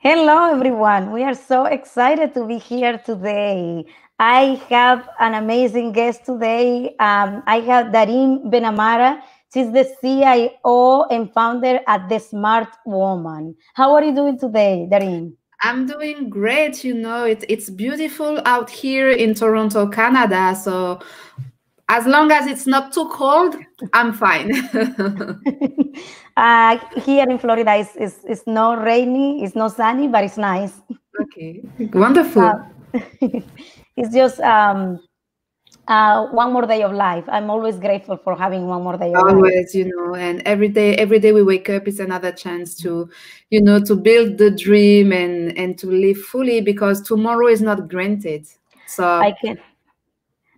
Hello, everyone. We are so excited to be here today. I have an amazing guest today. Um, I have Darim Benamara. She's the CIO and founder at The Smart Woman. How are you doing today, Darim? I'm doing great. You know, it, it's beautiful out here in Toronto, Canada. So as long as it's not too cold, I'm fine. uh, here in Florida, it's, it's, it's not rainy, it's not sunny, but it's nice. Okay, wonderful. Uh, it's just um, uh, one more day of life. I'm always grateful for having one more day. always, life. you know, and every day, every day we wake up is another chance to, you know, to build the dream and and to live fully because tomorrow is not granted. So I can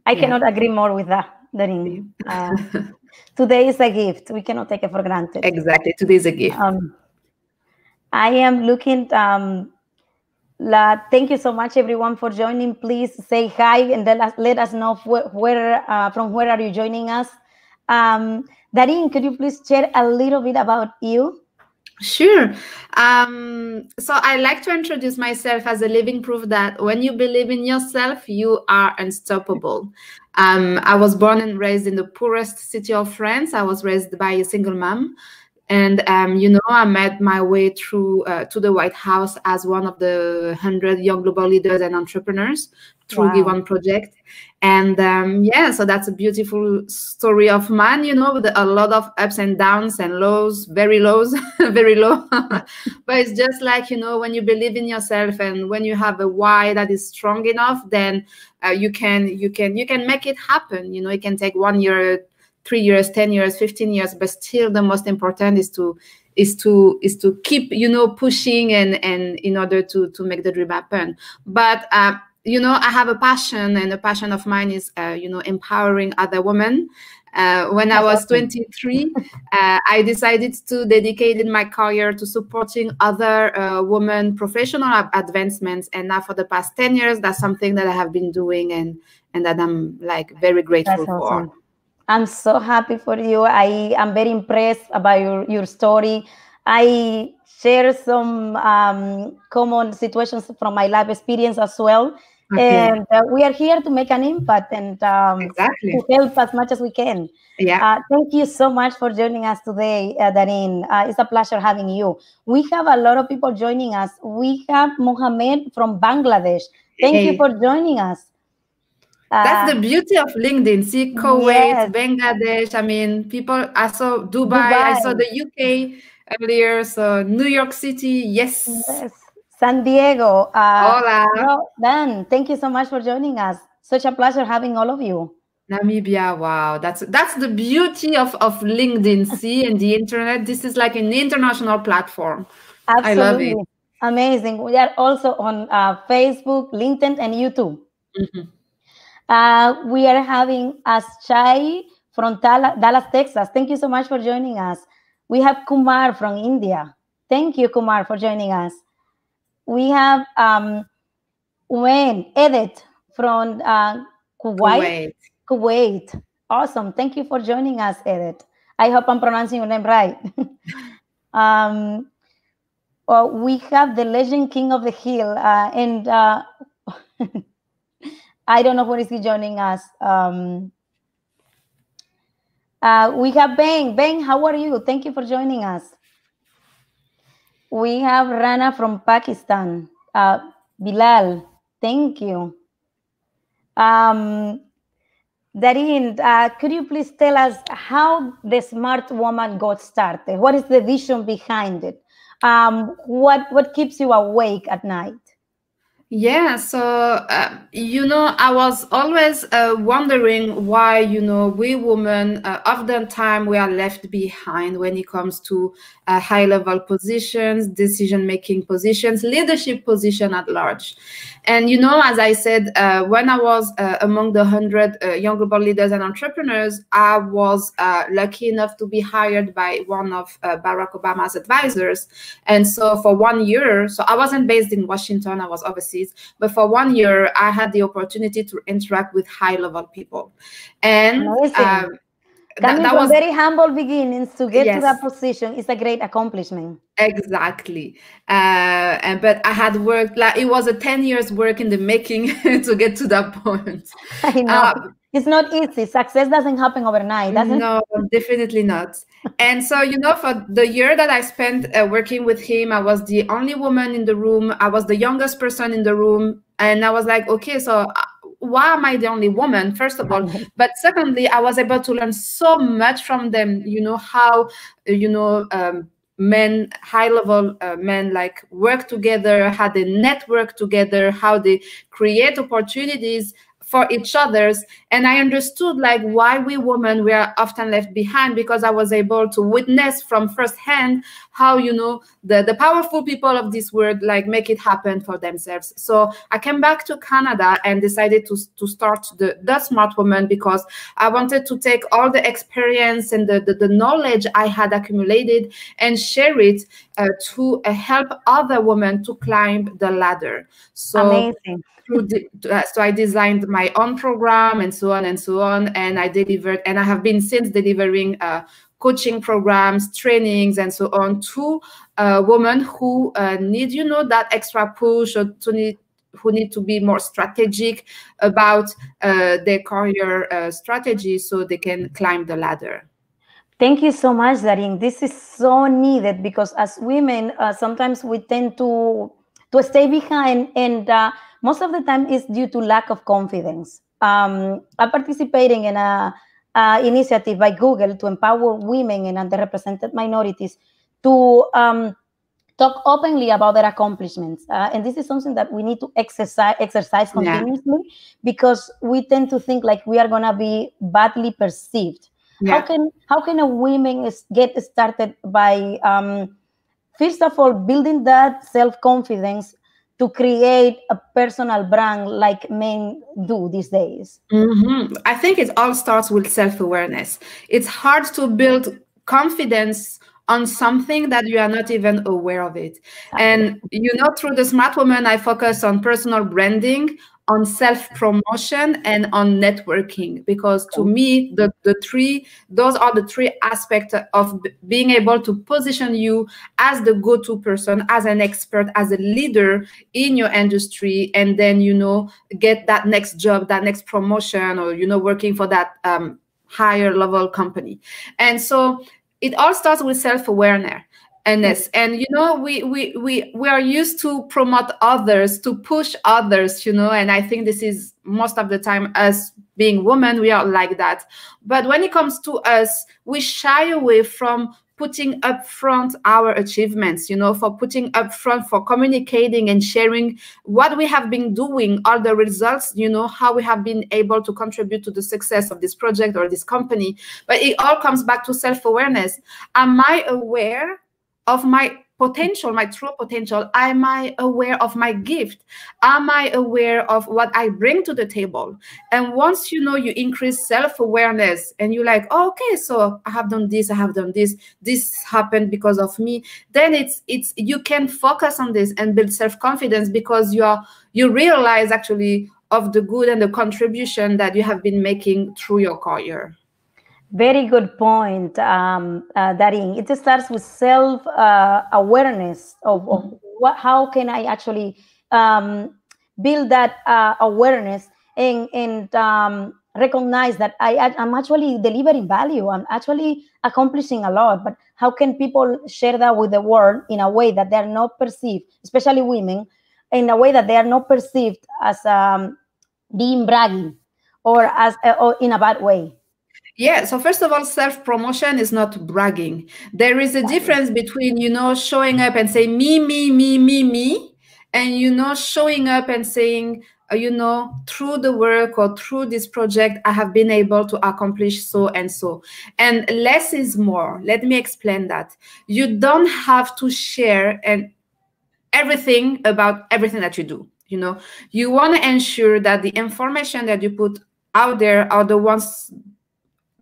I yeah. cannot agree more with that, Doreen. Uh, today is a gift. We cannot take it for granted. Exactly. Today is a gift. Um, I am looking. Um, la, thank you so much, everyone, for joining. Please say hi and let us, let us know wh where, uh, from where are you joining us. Um, Darin, could you please share a little bit about you? Sure. Um, so I like to introduce myself as a living proof that when you believe in yourself, you are unstoppable. Um, I was born and raised in the poorest city of France. I was raised by a single mom. And um, you know, I made my way through uh, to the White House as one of the hundred young global leaders and entrepreneurs through wow. One Project. And um, yeah, so that's a beautiful story of mine, you know, with a lot of ups and downs and lows, very lows, very low. but it's just like, you know, when you believe in yourself and when you have a why that is strong enough, then uh, you can you can you can make it happen. You know, it can take one year, three years, ten years, fifteen years, but still the most important is to is to is to keep you know pushing and and in order to to make the dream happen. But uh, you know I have a passion, and a passion of mine is uh, you know empowering other women. Uh, when I was 23, uh, I decided to dedicate my career to supporting other uh, women professional advancements. And now for the past 10 years, that's something that I have been doing and, and that I'm like very grateful awesome. for. I'm so happy for you. I am very impressed about your, your story. I share some um, common situations from my life experience as well. Okay. And uh, we are here to make an impact and um, exactly. to help as much as we can. Yeah. Uh, thank you so much for joining us today, uh, Darin. Uh, it's a pleasure having you. We have a lot of people joining us. We have Mohammed from Bangladesh. Thank hey. you for joining us. That's the um, beauty of LinkedIn. See Kuwait, yes. Bangladesh. I mean, people. I saw Dubai. Dubai. I saw the UK earlier. So New York City. Yes. yes. San Diego. Uh, Hola. Dan, thank you so much for joining us. Such a pleasure having all of you. Namibia, wow, that's that's the beauty of of LinkedIn, see, and the internet. This is like an international platform. Absolutely. I love it. Amazing. We are also on uh, Facebook, LinkedIn, and YouTube. Mm -hmm. Uh, we are having Aschai from Dallas, Texas. Thank you so much for joining us. We have Kumar from India. Thank you, Kumar, for joining us. We have um, Wen Edith from uh, Kuwait. Kuwait. Kuwait. Awesome. Thank you for joining us, Edith. I hope I'm pronouncing your name right. um, well, we have the legend king of the hill uh, and uh, I don't know who is he joining us. Um, uh, we have Ben. Ben, how are you? Thank you for joining us. We have Rana from Pakistan. Uh, Bilal, thank you. Um, Darin, uh, could you please tell us how the smart woman got started? What is the vision behind it? Um, what what keeps you awake at night? Yeah, so uh, you know, I was always uh, wondering why you know we women uh, oftentimes we are left behind when it comes to uh, high-level positions, decision-making positions, leadership position at large. And you know, as I said, uh, when I was uh, among the hundred young global leaders and entrepreneurs, I was lucky enough to be hired by one of Barack Obama's advisors. And so for one year, so I wasn't based in Washington; I was obviously agencies. But for one year, I had the opportunity to interact with high level people. And um, that, that was very humble beginnings to get yes. to that position It's a great accomplishment. Exactly, uh, and but I had worked like it was a ten years work in the making to get to that point. I know. Uh, it's not easy. Success doesn't happen overnight. Doesn't no, it? definitely not and so you know for the year that i spent uh, working with him i was the only woman in the room i was the youngest person in the room and i was like okay so uh, why am i the only woman first of all but secondly i was able to learn so much from them you know how uh, you know um, men high level uh, men like work together how they network together how they create opportunities for each other's and i understood like why we women were often left behind because i was able to witness from firsthand how you know the, the powerful people of this world like make it happen for themselves so i came back to canada and decided to, to start the, the smart woman because i wanted to take all the experience and the, the, the knowledge i had accumulated and share it uh, to uh, help other women to climb the ladder. So, de- to, uh, so I designed my own program and so on and so on, and I delivered, and I have been since delivering uh, coaching programs, trainings, and so on to uh, women who uh, need, you know, that extra push or to need who need to be more strategic about their career strategy so they can climb the ladder. Thank you so much, Darin. This is so needed because as women, uh, sometimes we tend to to stay behind, and uh, most of the time it's due to lack of confidence. Um, I'm participating in a, a, initiative by Google to empower women and underrepresented minorities to um, talk openly about their accomplishments. Uh, and this is something that we need to exercise exercise continuously yeah. because we tend to think like we are gonna be badly perceived. Yeah. How can how can a woman get started by um, first of all building that self confidence to create a personal brand like men do these days? Mm-hmm. I think it all starts with self awareness. It's hard to build confidence on something that you are not even aware of it. And you know, through the Smart Woman, I focus on personal branding, on self promotion, and on networking because to me, the, the three those are the three aspects of being able to position you as the go to person, as an expert, as a leader in your industry, and then you know get that next job, that next promotion, or you know working for that. Um, higher level company and so it all starts with self-awareness and you know we we we we are used to promote others to push others you know and i think this is most of the time us being women we are like that but when it comes to us we shy away from putting up front our achievements, you know, for putting up front, for communicating and sharing what we have been doing, all the results, you know, how we have been able to contribute to the success of this project or this company. But it all comes back to self awareness. Am I aware of my potential, my true potential? Am I aware of my gift? Am I aware of what I bring to the table? And once you know, you increase self awareness and you're like, oh, okay, so I have done this, I have done this, this happened because of me. Then it's, it's, you can focus on this and build self confidence because you are, you realize actually of the good and the contribution that you have been making through your career. Very good point, um, uh, Darin. It starts with self uh, awareness of, of mm-hmm. what, how can I actually um, build that uh, awareness and, and um, recognize that I, am actually delivering value. I'm actually accomplishing a lot. But how can people share that with the world in a way that they're not perceived, especially women, in a way that they are not perceived as um, being bragging or as uh, or in a bad way? Yeah, so first of all, self promotion is not bragging. There is a difference between, you know, showing up and saying, me, me, me, me, me, and, you know, showing up and saying, uh, you know, through the work or through this project, I have been able to accomplish so and so. And less is more. Let me explain that. You don't have to share and everything about everything that you do. You know, you want to ensure that the information that you put out there are the ones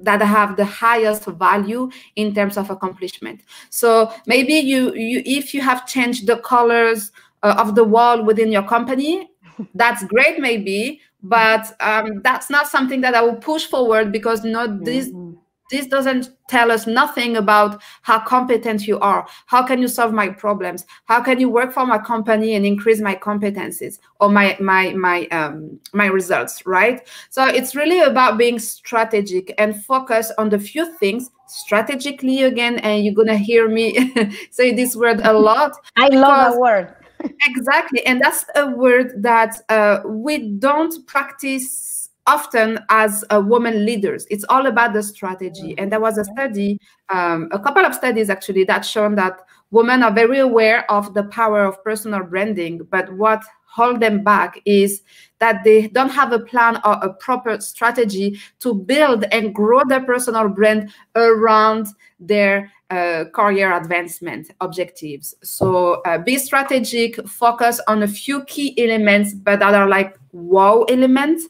that have the highest value in terms of accomplishment. So maybe you, you if you have changed the colors uh, of the wall within your company, that's great maybe, but um, that's not something that I will push forward because you know, this, mm-hmm this doesn't tell us nothing about how competent you are how can you solve my problems how can you work for my company and increase my competencies or my my my um, my results right so it's really about being strategic and focus on the few things strategically again and you're gonna hear me say this word a lot i love a word exactly and that's a word that uh, we don't practice often as a women leaders. It's all about the strategy. Mm-hmm. And there was a study, um, a couple of studies actually, that shown that women are very aware of the power of personal branding, but what hold them back is that they don't have a plan or a proper strategy to build and grow their personal brand around their uh, career advancement objectives. So uh, be strategic, focus on a few key elements, but that are like wow elements,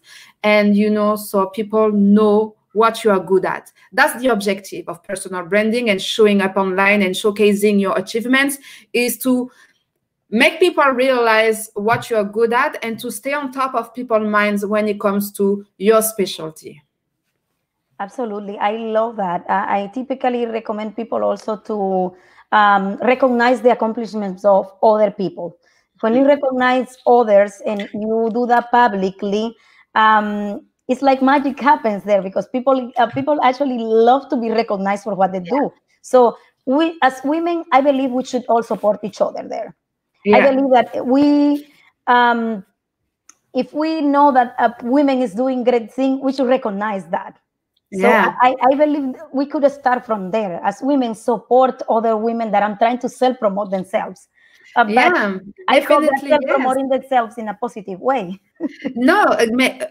and you know so people know what you are good at that's the objective of personal branding and showing up online and showcasing your achievements is to make people realize what you are good at and to stay on top of people's minds when it comes to your specialty absolutely i love that uh, i typically recommend people also to um, recognize the accomplishments of other people when you recognize others and you do that publicly um, it's like magic happens there because people uh, people actually love to be recognized for what they yeah. do. So we as women, I believe we should all support each other there. Yeah. I believe that we. Um, if we know that a woman is doing great thing, we should recognize that. Yeah. So I, I believe we could start from there as women support other women that I'm trying to self promote themselves. Uh, yeah, I feel that they're yes. promoting themselves in a positive way. no, uh,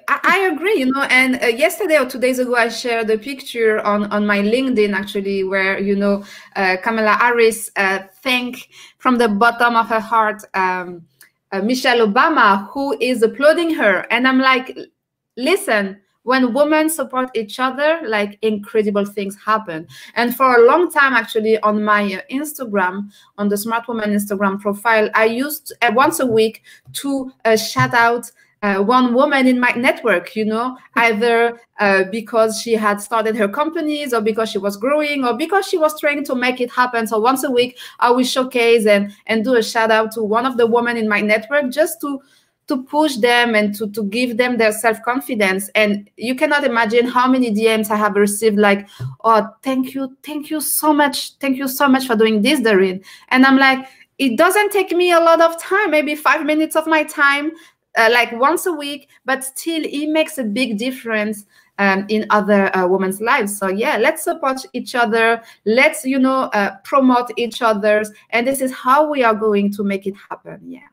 I agree. You know, and uh, yesterday or two days ago, I shared a picture on on my LinkedIn actually, where you know, uh, Kamala Harris uh, thank from the bottom of her heart um, Michelle Obama, who is applauding her, and I'm like, listen, when women support each other like incredible things happen and for a long time actually on my uh, instagram on the smart woman instagram profile i used uh, once a week to uh, shout out uh, one woman in my network, you know, either uh, because she had started her companies or because she was growing or because she was trying to make it happen. So once a week, I will showcase and, and do a shout out to one of the women in my network just to to push them and to, to give them their self-confidence and you cannot imagine how many dms i have received like oh thank you thank you so much thank you so much for doing this Doreen. and i'm like it doesn't take me a lot of time maybe five minutes of my time uh, like once a week but still it makes a big difference um, in other uh, women's lives so yeah let's support each other let's you know uh, promote each other's and this is how we are going to make it happen yeah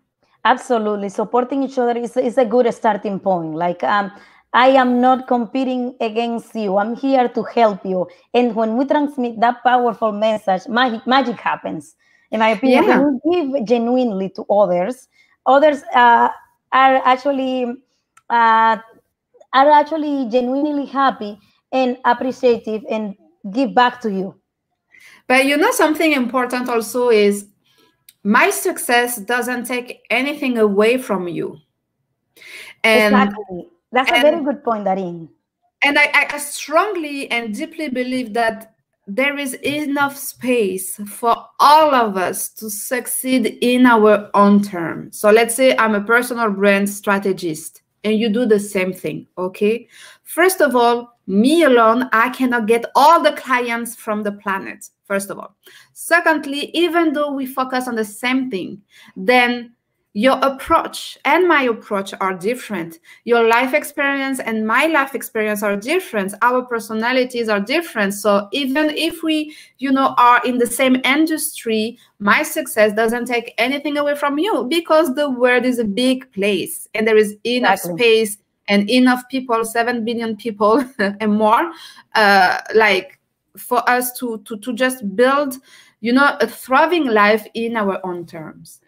Absolutely. Supporting each other is, is a good starting point. Like, um, I am not competing against you. I'm here to help you. And when we transmit that powerful message, magic, magic happens. In my opinion, yeah. we give genuinely to others, others uh, are actually uh, are actually genuinely happy and appreciative and give back to you. But you know, something important also is my success doesn't take anything away from you. And exactly. That's and, a very good point, Darin. And I, I strongly and deeply believe that there is enough space for all of us to succeed in our own terms. So let's say I'm a personal brand strategist and you do the same thing, okay? First of all, me alone, I cannot get all the clients from the planet, first of all. Secondly, even though we focus on the same thing, then your approach and my approach are different. Your life experience and my life experience are different. Our personalities are different. So even if we, you know, are in the same industry, my success doesn't take anything away from you because the world is a big place and there is enough exactly. space and enough people, seven billion people and more, uh, like for us to to to just build, you know, a thriving life in our own terms.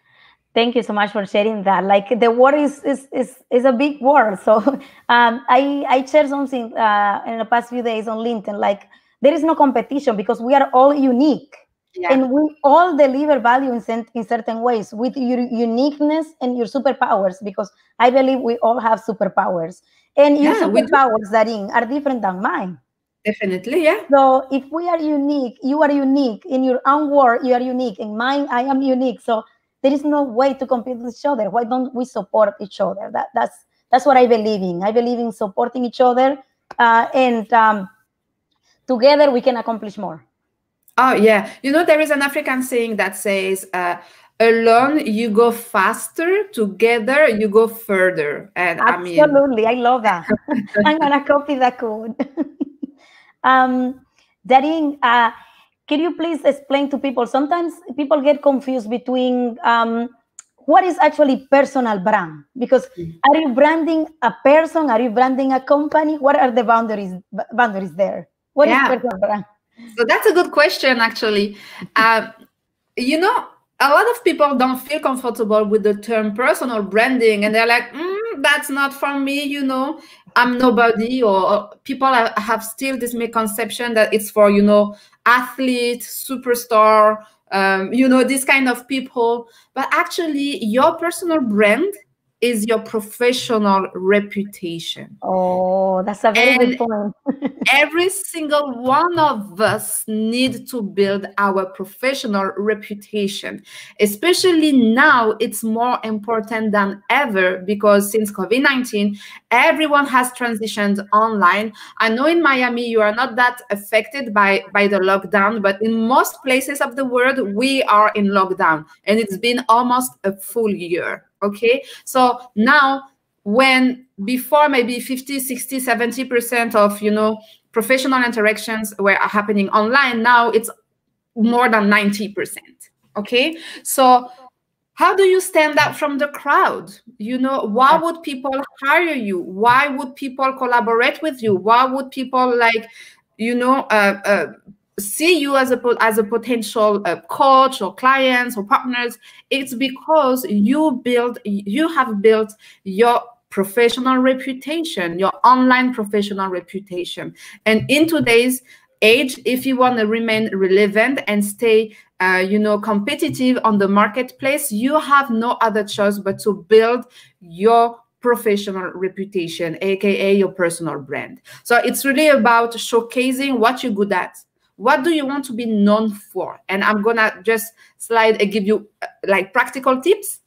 Thank you so much for sharing that. Like the word is is is, is a big word. So um, I I shared something uh, in the past few days on LinkedIn. Like there is no competition because we are all unique yeah. And we all deliver value in, in certain ways with your uniqueness and your superpowers, because I believe we all have superpowers. And your yeah, superpowers, Darin, are different than mine. Definitely, yeah. So if we are unique, you are unique. In your own world, you are unique. In mine, I am unique. So there is no way to compete with each other. Why don't we support each other? That, that's that's what I believe in. I believe in supporting each other, uh, and um, together we can accomplish more. Oh, yeah. You know, there is an African saying that says, uh, alone you go faster, together you go further. And Absolutely. I, mean... I love that. I'm going to copy that code. um, uh, can you please explain to people? Sometimes people get confused between um, what is actually personal brand because mm. are you branding a person are you branding a company what are the boundaries boundaries there What yeah. is personal brand so that's a good question, actually. Um, you know, a lot of people don't feel comfortable with the term personal branding, and they're like, mm, "That's not for me," you know. I'm nobody, or people have still this misconception that it's for you know athlete, superstar, um, you know, this kind of people. But actually, your personal brand is your professional reputation. Oh, that's a very and good point. every single one of us need to build our professional reputation. Especially now, it's more important than ever because since COVID-19, everyone has transitioned online. I know in Miami, you are not that affected by, by the lockdown, but in most places of the world, we are in lockdown and it's been almost a full year okay so now when before maybe 50 60 70 percent of you know professional interactions were happening online now it's more than 90 percent okay so how do you stand out from the crowd you know why would people hire you why would people collaborate with you why would people like you know uh, uh, see you as a as a potential uh, coach or clients or partners it's because you build you have built your professional reputation your online professional reputation and in today's age if you want to remain relevant and stay uh, you know competitive on the marketplace you have no other choice but to build your professional reputation aka your personal brand so it's really about showcasing what you're good at what do you want to be known for? And I'm gonna just slide and give you uh, like practical tips.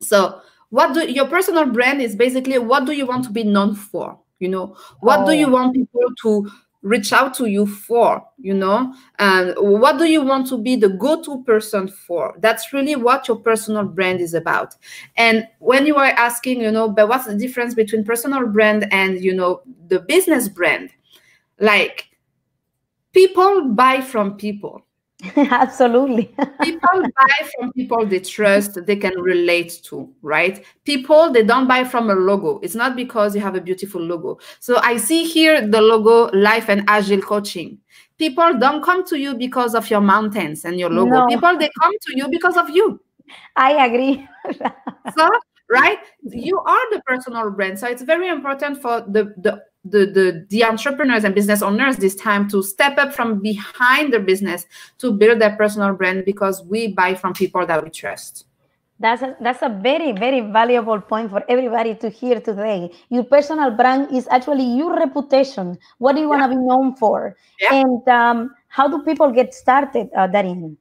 So what do your personal brand is basically what do you want to be known for? You know, what oh. do you oh. want people to reach out to you for you know and what do you want to be the go-to person for that's really what your personal brand is about and when you are asking you know but what's the difference between personal brand and you know the business brand like people buy from people. Absolutely. people buy from people they trust, they can relate to, right? People, they don't buy from a logo. It's not because you have a beautiful logo. So I see here the logo Life and Agile Coaching. People don't come to you because of your mountains and your logo. No. People, they come to you because of you. I agree. so, right? You are the personal brand. So it's very important for the, the the, the, the entrepreneurs and business owners this time to step up from behind their business to build their personal brand because we buy from people that we trust. That's a, that's a very, very valuable point for everybody to hear today. Your personal brand is actually your reputation. What do you yeah. want to be known for? Yeah. And um, how do people get started, uh, Darin?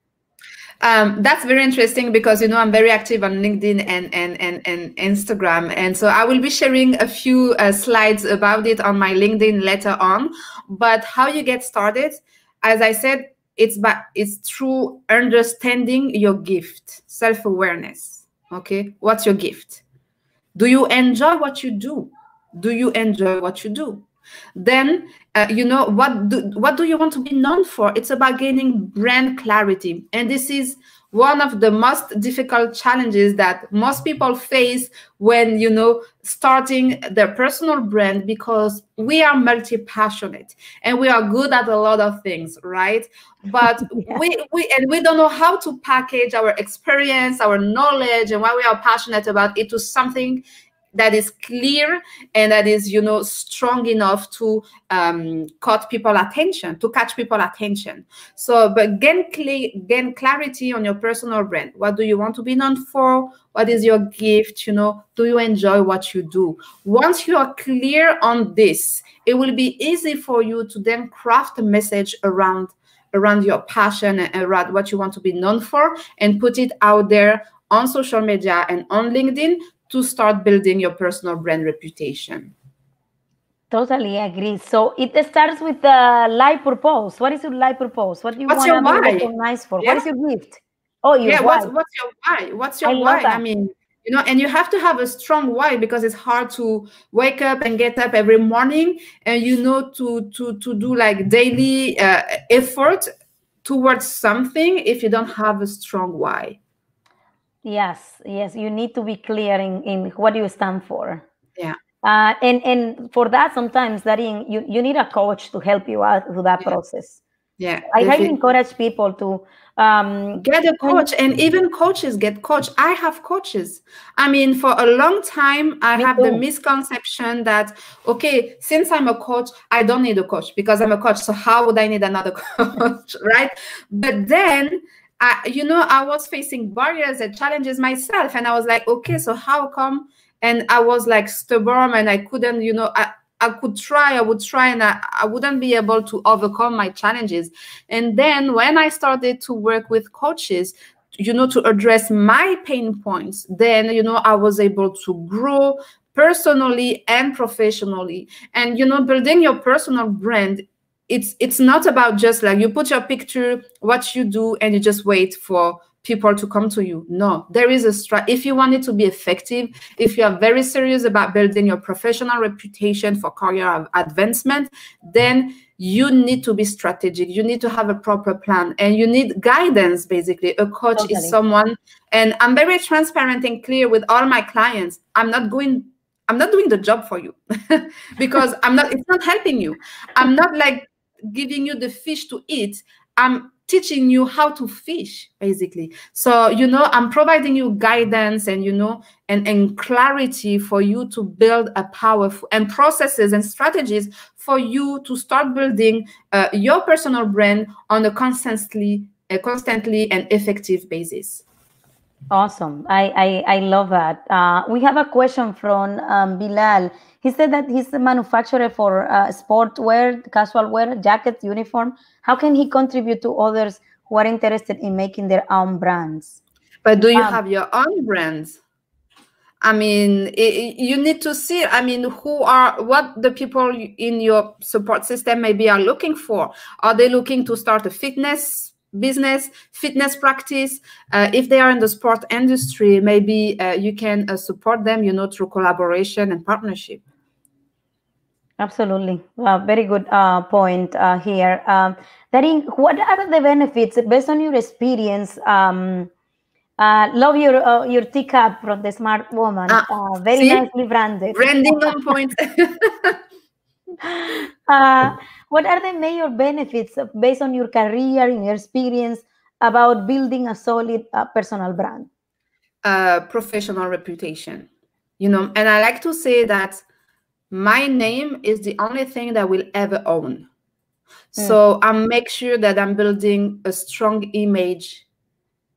um, that's very interesting because you know I'm very active on LinkedIn and and and, and Instagram, and so I will be sharing a few uh, slides about it on my LinkedIn later on. But how you get started, as I said, it's by it's through understanding your gift, self awareness. Okay, what's your gift? Do you enjoy what you do? Do you enjoy what you do? then uh, you know what do, what do you want to be known for it's about gaining brand clarity and this is one of the most difficult challenges that most people face when you know starting their personal brand because we are multi-passionate and we are good at a lot of things right but yeah. we, we and we don't know how to package our experience our knowledge and what we are passionate about into something that is clear and that is you know strong enough to um, caught people attention to catch people attention so but gain, cl- gain clarity on your personal brand what do you want to be known for what is your gift you know do you enjoy what you do once you are clear on this it will be easy for you to then craft a message around around your passion and around what you want to be known for and put it out there on social media and on LinkedIn to start building your personal brand reputation. Totally agree. So it starts with the life purpose. What is your life purpose? What do you what's want to be recognized for? Yeah. What is your gift? Oh, your yeah. Why. What's, what's your why? What's your I why? I mean, you know, and you have to have a strong why because it's hard to wake up and get up every morning and you know to to to do like daily uh, effort towards something if you don't have a strong why. Yes, yes, you need to be clear in, in what you stand for. Yeah. Uh, and and for that, sometimes that in you, you need a coach to help you out through that yeah. process. Yeah, I highly encourage people to um, get a coach, and even coaches get coach. I have coaches. I mean, for a long time, I have too. the misconception that okay, since I'm a coach, I don't need a coach because I'm a coach. So how would I need another coach, right? But then I, you know, I was facing barriers and challenges myself, and I was like, okay, so how come? And I was like stubborn, and I couldn't, you know, I, I could try, I would try, and I, I wouldn't be able to overcome my challenges. And then when I started to work with coaches, you know, to address my pain points, then, you know, I was able to grow personally and professionally. And, you know, building your personal brand it's it's not about just like you put your picture, what you do, and you just wait for people to come to you. No, there is a stra- If you want it to be effective, if you are very serious about building your professional reputation for career advancement, then you need to be strategic. You need to have a proper plan and you need guidance, basically. A coach totally. is someone, and I'm very transparent and clear with all my clients. I'm not going I'm not doing the job for you because I'm not it's not helping you. I'm not like giving you the fish to eat, I'm teaching you how to fish basically so you know i'm providing you guidance and you know and and clarity for you to build a powerful and processes and strategies for you to start building uh, your personal brand on a constantly a constantly and effective basis Awesome. I, I, I love that. Uh, we have a question from um, Bilal. He said that he's a manufacturer for uh, sportwear, casual wear, jacket, uniform. How can he contribute to others who are interested in making their own brands? But do you um, have your own brands? I mean, it, you need to see. I mean, who are what the people in your support system maybe are looking for? Are they looking to start a fitness business, fitness practice. Uh, if they are in the sport industry, maybe uh, you can uh, support them, you know, through collaboration and partnership. Absolutely. very good uh, point uh, here. Um, what are the benefits based on your experience? Um, uh, love your uh, your teacup from the smart woman. Ah, very see? nicely branded. Branding on point. uh, what are the major benefits of, based on your career and your experience about building a solid uh, personal brand? Uh, professional reputation, you know, and I like to say that my name is the only thing that will ever own. Mm. So I make sure that I'm building a strong image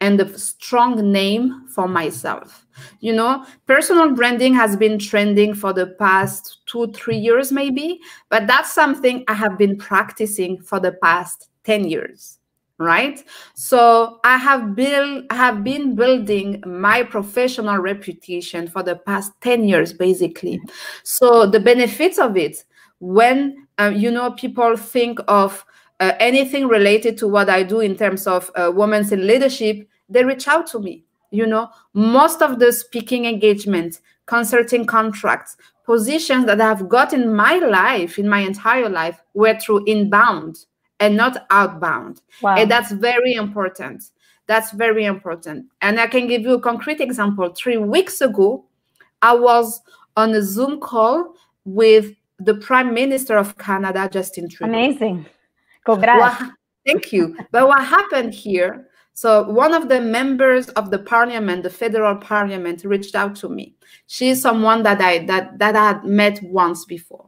and a strong name for myself. You know, personal branding has been trending for the past two, three years, maybe, but that's something I have been practicing for the past 10 years right so i have built I have been building my professional reputation for the past 10 years basically so the benefits of it when uh, you know people think of uh, anything related to what I do in terms of uh, women's in leadership, they reach out to me you know most of the speaking engagements consulting contracts positions that i've got in my life in my entire life were through inbound and not outbound wow. and that's very important that's very important and i can give you a concrete example three weeks ago i was on a zoom call with the prime minister of canada justin trudeau amazing congrats! thank you but what happened here so one of the members of the parliament, the federal parliament, reached out to me. She's someone that I that that I had met once before.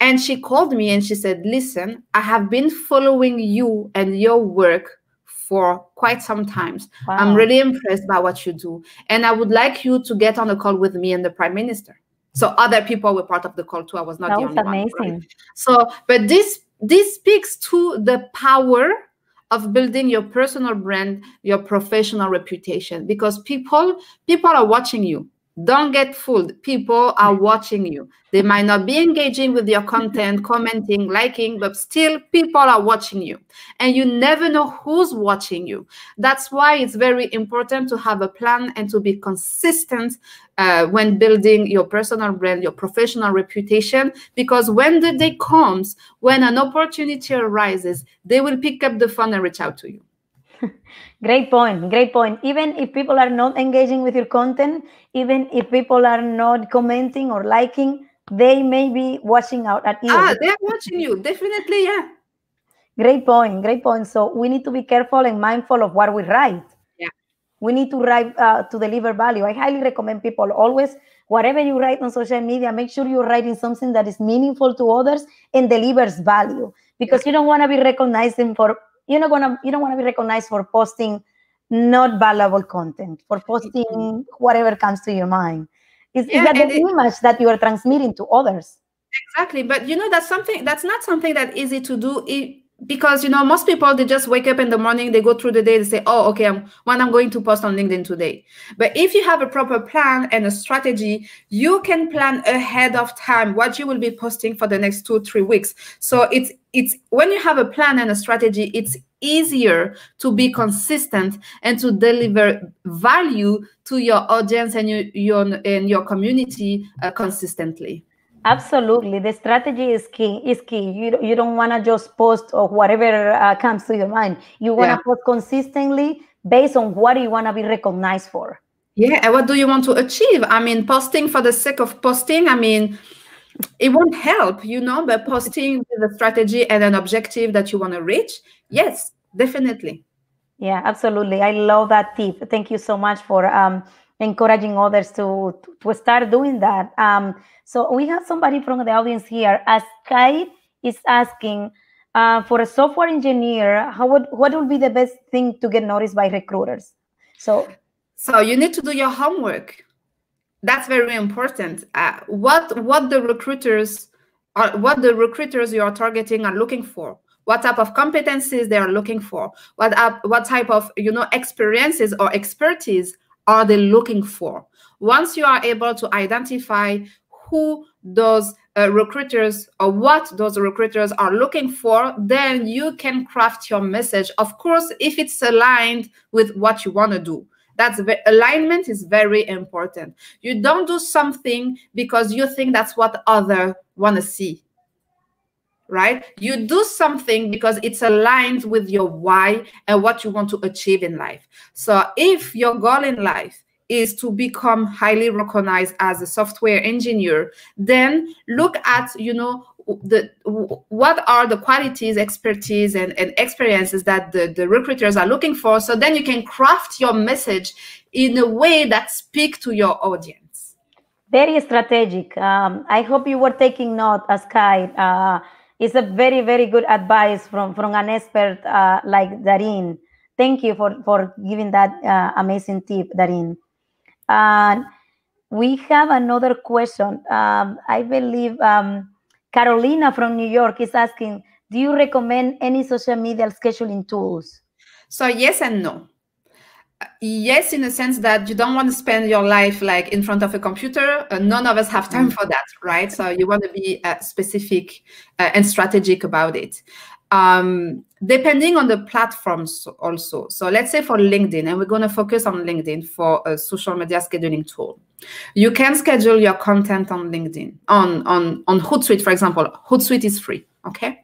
And she called me and she said, Listen, I have been following you and your work for quite some times. Wow. I'm really impressed by what you do. And I would like you to get on a call with me and the prime minister. So other people were part of the call too. I was not that the only was amazing. one. Right? So, but this this speaks to the power of building your personal brand, your professional reputation, because people people are watching you. Don't get fooled. People are watching you. They might not be engaging with your content, commenting, liking, but still people are watching you. And you never know who's watching you. That's why it's very important to have a plan and to be consistent uh, when building your personal brand, your professional reputation, because when the day comes, when an opportunity arises, they will pick up the phone and reach out to you. Great point. Great point. Even if people are not engaging with your content, even if people are not commenting or liking, they may be watching out at you. Ah, they're watching you. Definitely, yeah. Great point. Great point. So we need to be careful and mindful of what we write we need to write uh, to deliver value. I highly recommend people always, whatever you write on social media, make sure you're writing something that is meaningful to others and delivers value. Because you don't want to be recognized for you're not gonna you don't want to be recognized for posting not valuable content, for posting whatever comes to your mind. Is, yeah, that the it, image that you are transmitting to others? Exactly, but you know that's something that's not something that easy to do. It, because you know most people they just wake up in the morning they go through the day they say oh okay i'm when i'm going to post on linkedin today but if you have a proper plan and a strategy you can plan ahead of time what you will be posting for the next two three weeks so it's it's when you have a plan and a strategy it's easier to be consistent and to deliver value to your audience and your, your and your community uh, consistently Absolutely, the strategy is key. Is key. You you don't want to just post or whatever uh, comes to your mind. You want to yeah. post consistently based on what you want to be recognized for. Yeah, and what do you want to achieve? I mean, posting for the sake of posting. I mean, it won't help, you know. But posting with a strategy and an objective that you want to reach, yes, definitely. Yeah, absolutely. I love that tip. Thank you so much for um, encouraging others to, to, to start doing that. Um, so we have somebody from the audience here. As uh, Kai is asking, uh, for a software engineer, how would what would be the best thing to get noticed by recruiters? So, so you need to do your homework. That's very important. Uh, what what the recruiters are, uh, what the recruiters you are targeting are looking for what type of competencies they are looking for what, up, what type of you know experiences or expertise are they looking for? Once you are able to identify who those uh, recruiters or what those recruiters are looking for, then you can craft your message. Of course, if it's aligned with what you want to do. That's alignment is very important. You don't do something because you think that's what other want to see right? You do something because it's aligned with your why and what you want to achieve in life. So if your goal in life is to become highly recognized as a software engineer, then look at, you know, the what are the qualities, expertise, and, and experiences that the, the recruiters are looking for. So then you can craft your message in a way that speak to your audience very strategic. Um, I hope you were taking note, Sky. Uh, it's a very, very good advice from, from an expert uh, like Darin. Thank you for, for giving that uh, amazing tip, Darin. And we have another question. Um, I believe um, Carolina from New York is asking, do you recommend any social media scheduling tools? So yes and no yes in the sense that you don't want to spend your life like in front of a computer uh, none of us have time mm. for that right so you want to be uh, specific uh, and strategic about it um, depending on the platforms also so let's say for linkedin and we're going to focus on linkedin for a social media scheduling tool you can schedule your content on linkedin on on on hootsuite for example hootsuite is free okay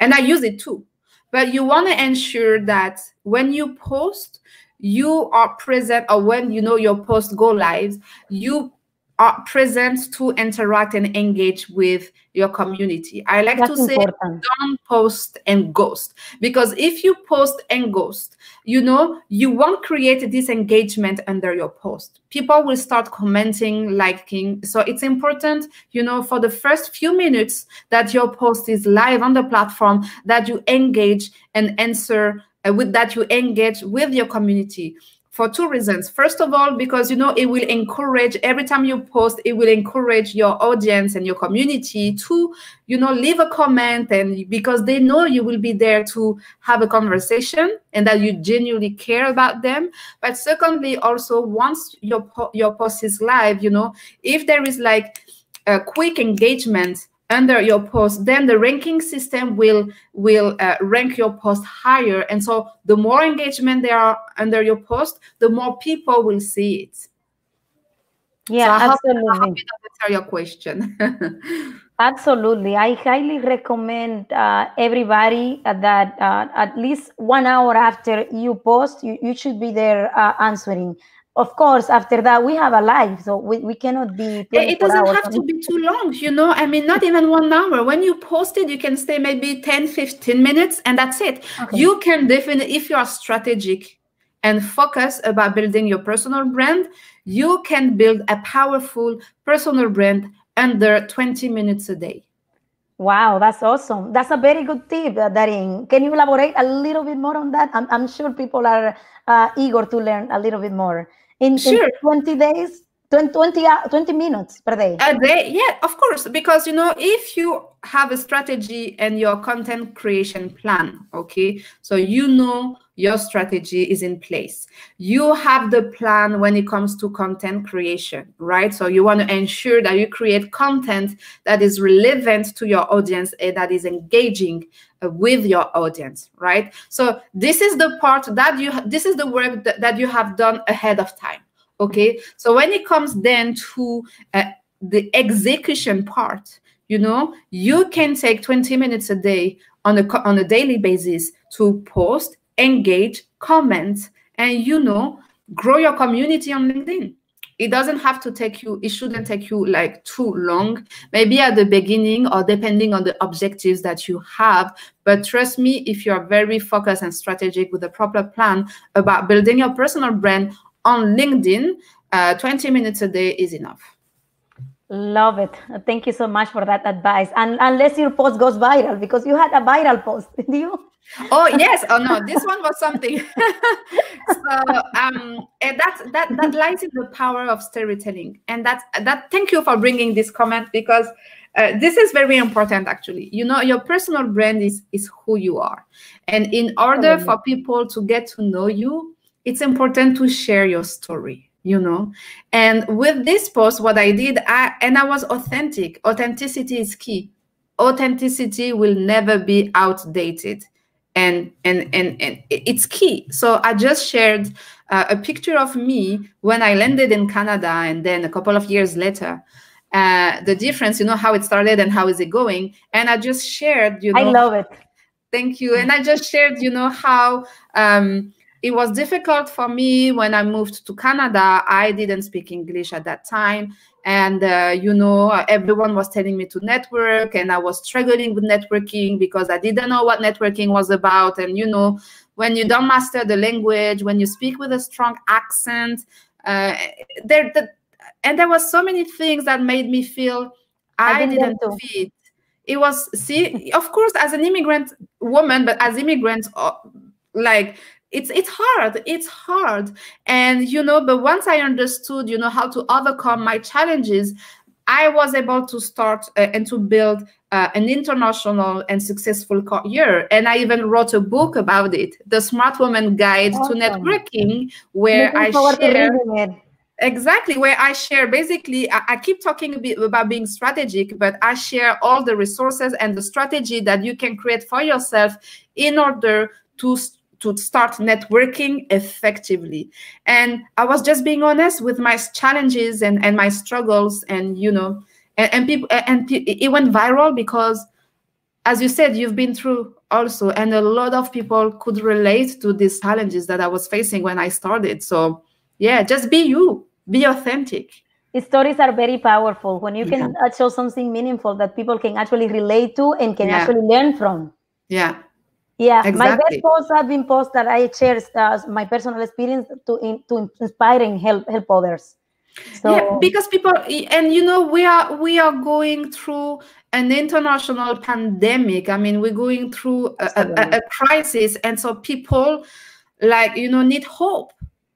and i use it too but you want to ensure that when you post you are present or when you know your post go lives you are present to interact and engage with your community i like That's to say important. don't post and ghost because if you post and ghost you know you won't create this engagement under your post people will start commenting liking so it's important you know for the first few minutes that your post is live on the platform that you engage and answer uh, with that you engage with your community for two reasons. First of all, because you know it will encourage every time you post, it will encourage your audience and your community to, you know, leave a comment and because they know you will be there to have a conversation and that you genuinely care about them. But secondly, also once your your post is live, you know, if there is like a quick engagement under your post then the ranking system will will uh, rank your post higher and so the more engagement there are under your post the more people will see it yeah so absolutely answer your question absolutely i highly recommend uh, everybody uh, that uh, at least one hour after you post you, you should be there uh, answering of course after that we have a life so we, we cannot be it doesn't have to be too long you know i mean not even one hour when you post it you can stay maybe 10 15 minutes and that's it okay. you can definitely if you are strategic and focus about building your personal brand you can build a powerful personal brand under 20 minutes a day Wow, that's awesome. That's a very good tip, uh, Darin. Can you elaborate a little bit more on that? I'm, I'm sure people are uh, eager to learn a little bit more in, sure. in 20 days 20, 20, uh, 20 minutes per day a day yeah of course because you know if you have a strategy and your content creation plan okay so you know your strategy is in place. You have the plan when it comes to content creation, right? So you want to ensure that you create content that is relevant to your audience and that is engaging uh, with your audience, right? So this is the part that you, this is the work that, that you have done ahead of time. Okay, so when it comes then to uh, the execution part, you know you can take 20 minutes a day on a on a daily basis to post engage, comment, and you know, grow your community on LinkedIn. It doesn't have to take you, it shouldn't take you like too long, maybe at the beginning or depending on the objectives that you have. But trust me, if you are very focused and strategic with a proper plan about building your personal brand on LinkedIn, uh, 20 minutes a day is enough. Love it. Thank you so much for that advice. And unless your post goes viral, because you had a viral post, did you? oh yes oh no this one was something so um and eh, that that that lies in the power of storytelling and that that thank you for bringing this comment because uh, this is very important actually you know your personal brand is is who you are and in order mm. for people to get to know you it's important to share your story you know and with this post what i did i and i was authentic authenticity is key authenticity will never be outdated and and and, and it's key so i just shared uh, a picture of me when i landed in canada and then a couple of years later uh, the difference you know how it started and how is it going and i just shared you know i love it thank you and i just shared you know how um, it was difficult for me when I moved to Canada. I didn't speak English at that time and uh, you know everyone was telling me to network and i was struggling with networking because i didn't know what networking was about and you know when you don't master the language when you speak with a strong accent uh, there the, and there was so many things that made me feel i, I didn't fit it was see of course as an immigrant woman but as immigrants uh, like it's it's hard it's hard and you know but once i understood you know how to overcome my challenges i was able to start uh, and to build uh, an international and successful career and i even wrote a book about it the smart woman guide awesome. to networking where i share exactly where i share basically I, keep talking about being strategic but i share all the resources and the strategy that you can create for yourself in order to to start networking effectively and i was just being honest with my challenges and and my struggles and you know and, and people and it went viral because as you said you've been through also and a lot of people could relate to these challenges that i was facing when i started so yeah just be you be authentic stories are very powerful when you can yeah. show something meaningful that people can actually relate to and can yeah. actually learn from yeah yeah, exactly. my posts have been posts that I share uh, my personal experience to in, to inspire and help help others. So, yeah, because people and you know we are we are going through an international pandemic. I mean, we're going through a, a, a crisis, and so people like you know need hope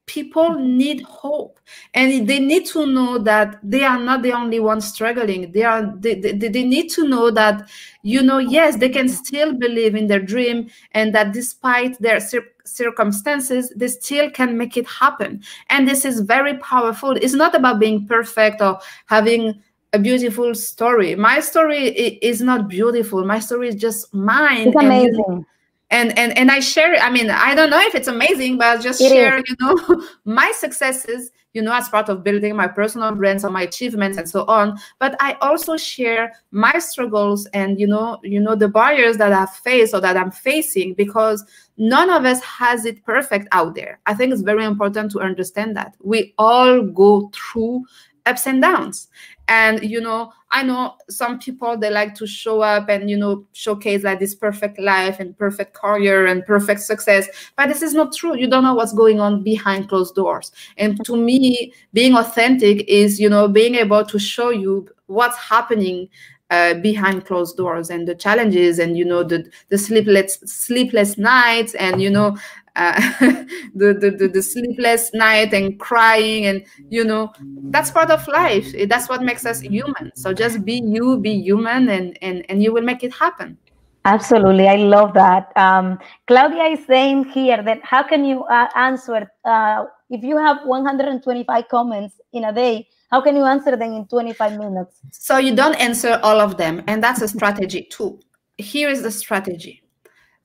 people mm-hmm. need hope and they need to know that they are not the only ones struggling they are they, they, they, need to know that you know yes they can still believe in their dream and that despite their cir- circumstances they still can make it happen and this is very powerful it's not about being perfect or having a beautiful story my story is not beautiful my story is just mine it's amazing and and and i share i mean i don't know if it's amazing but i just it share is. you know my successes you know as part of building my personal brand so my achievements and so on but i also share my struggles and you know you know the barriers that i've faced or that i'm facing because none of us has it perfect out there i think it's very important to understand that we all go through ups and downs and you know i know some people they like to show up and you know showcase like this perfect life and perfect career and perfect success but this is not true you don't know what's going on behind closed doors and to me being authentic is you know being able to show you what's happening uh, behind closed doors and the challenges and you know the the sleepless sleepless nights and you know uh, the, the, the, the, sleepless night and crying and you know that's part of life that's what makes us human so just be you be human and and, and you will make it happen absolutely i love that um, claudia is saying here that how can you uh, answer uh, if you have 125 comments in a day how can you answer them in 25 minutes so you don't answer all of them and that's a strategy too here is the strategy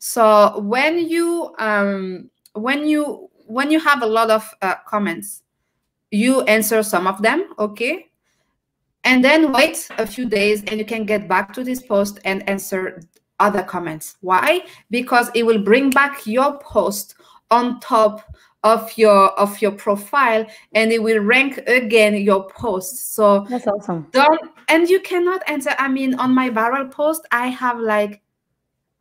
so when you um, when you when you have a lot of uh, comments, you answer some of them, okay? And then wait a few days and you can get back to this post and answer other comments. Why? Because it will bring back your post on top of your of your profile and it will rank again your post so that's awesome don't and you cannot answer. i mean on my viral post i have like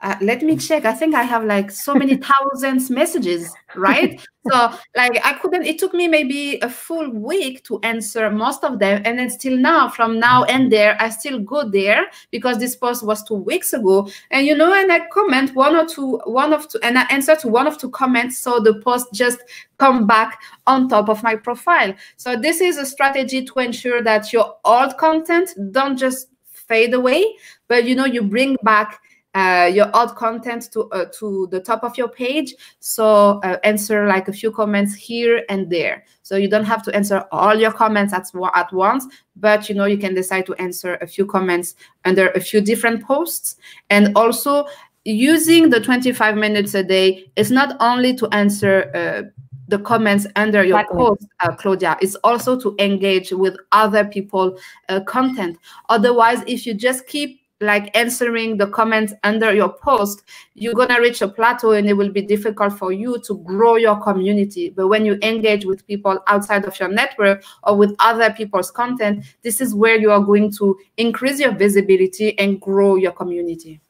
uh, let me mm. check i think i have like so many thousands messages right so like i couldn't it took me maybe a full week to answer most of them and then still now from now and there i still go there because this post was two weeks ago and you know and i comment one or two one of two and i answer to one of two comments so the post just come back on top of my profile so this is a strategy to ensure that your old content don't just fade away but you know you bring back uh, your odd content to uh, to the top of your page. So uh, answer like a few comments here and there. So you don't have to answer all your comments at at once, but you know you can decide to answer a few comments under a few different posts. And also using the 25 minutes a day is not only to answer uh, the comments under your exactly. post, uh, Claudia, is also to engage with other people' uh, content. Otherwise, if you just keep like answering the comments under your post, you're gonna reach a plateau and it will be difficult for you to grow your community. But when you engage with people outside of your network or with other people's content, this is where you are going to increase your visibility and grow your community.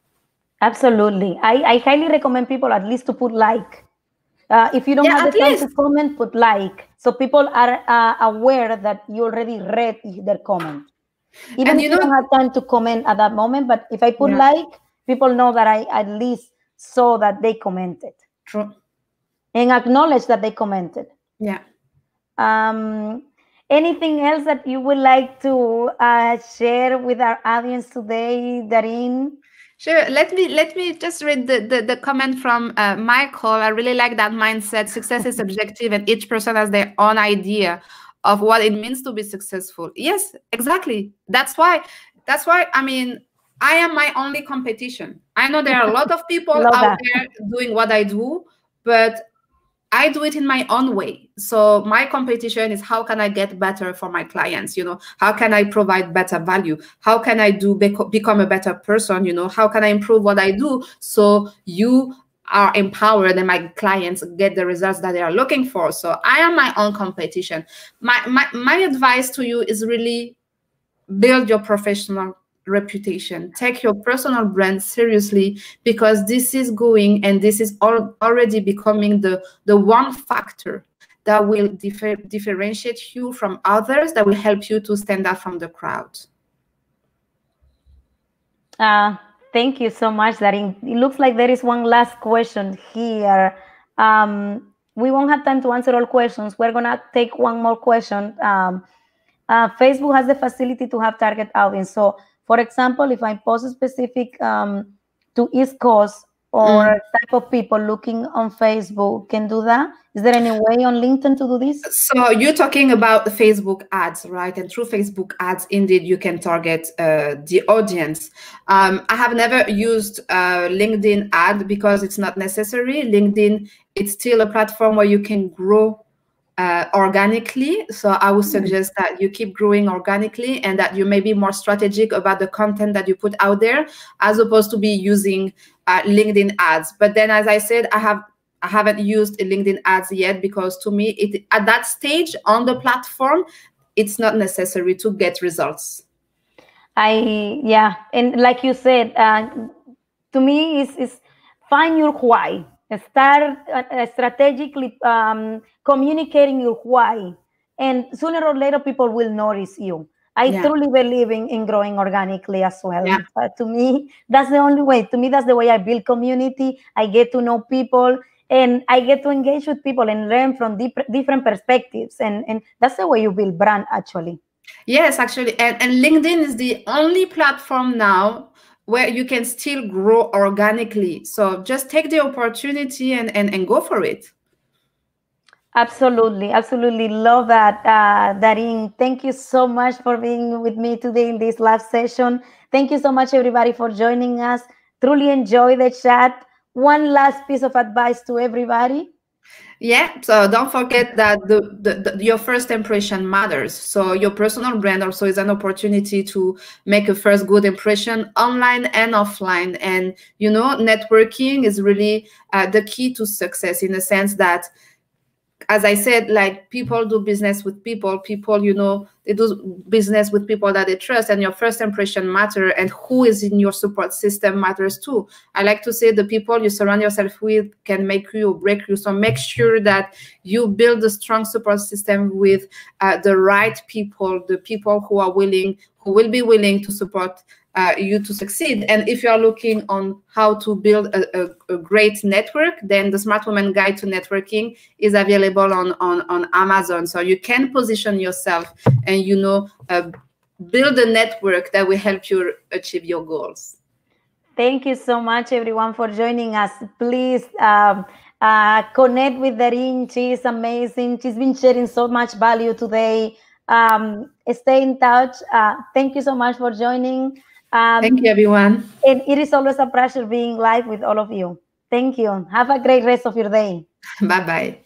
Absolutely. I, I highly recommend people at least to put like. Uh, if you don't yeah, have the time to comment, put like. So people are uh, aware that you already read their comment. Even and you if know, I don't have time to comment at that moment, but if I put yeah. like, people know that I at least saw that they commented. True. And acknowledge that they commented. Yeah. Um, anything else that you would like to uh, share with our audience today, Darin? Sure. Let me let me just read the, the, the comment from uh, Michael. I really like that mindset. Success is subjective, and each person has their own idea of what it means to be successful yes exactly that's why that's why i mean i am my only competition i know there are a lot of people out that. there doing what i do but I do it in my own way. So my competition is how can I get better for my clients? You know, how can I provide better value? How can I do become a better person? You know, how can I improve what I do so you are empowered and my clients get the results that they are looking for. So I am my own competition. My my, my advice to you is really build your professional reputation. Take your personal brand seriously because this is going and this is all, already becoming the, the one factor that will differ, differentiate you from others, that will help you to stand out from the crowd. Ah. Thank you so much, Darin. It looks like there is one last question here. Um, we won't have time to answer all questions. We're going to take one more question. Um, uh, Facebook has the facility to have target audience. So, for example, if I post a specific um, to East Coast, or mm. type of people looking on Facebook can do that? Is there any way on LinkedIn to do this? So you're talking about Facebook ads, right? And through Facebook ads, indeed, you can target uh, the audience. Um, I have never used uh, LinkedIn ad because it's not necessary. LinkedIn, it's still a platform where you can grow uh, organically. So I would mm-hmm. suggest that you keep growing organically and that you may be more strategic about the content that you put out there as opposed to be using uh, LinkedIn ads. But then, as I said, I have I haven't used LinkedIn ads yet because to me, it at that stage on the platform, it's not necessary to get results. I yeah, and like you said, uh, to me is is find your why Start uh, eh, strategically um, communicating your why. And sooner or later, people will notice you. I yeah. truly believe in, in growing organically as well. Yeah. Uh, to me, that's the only way. To me, that's the way I build community. I get to know people and I get to engage with people and learn from deep, different perspectives. And, and that's the way you build brand, actually. Yes, actually. And, and LinkedIn is the only platform now where you can still grow organically. So just take the opportunity and, and, and go for it. Absolutely, absolutely love that, uh, Darin. Thank you so much for being with me today in this live session. Thank you so much, everybody, for joining us. Truly enjoy the chat. One last piece of advice to everybody yeah, so don't forget that the, the, the, your first impression matters. So your personal brand also is an opportunity to make a first good impression online and offline. And you know, networking is really uh, the key to success in the sense that as I said, like people do business with people. People, you know, they do business with people that they trust, and your first impression matter, and who is in your support system matters too. I like to say the people you surround yourself with can make you or break you. So make sure that you build a strong support system with uh, the right people, the people who are willing, who will be willing to support uh, you to succeed. And if you are looking on how to build a, a, a, great network, then the Smart Woman Guide to Networking is available on, on, on Amazon. So you can position yourself and, you know, uh, build a network that will help you achieve your goals. Thank you so much, everyone, for joining us. Please um, uh, connect with Darin. She's amazing. She's been sharing so much value today. Um, stay in touch. Uh, thank you so much for joining. Um, Thank you, everyone. And it is always a pleasure being live with all of you. Thank you. Have a great rest of your day. Bye bye.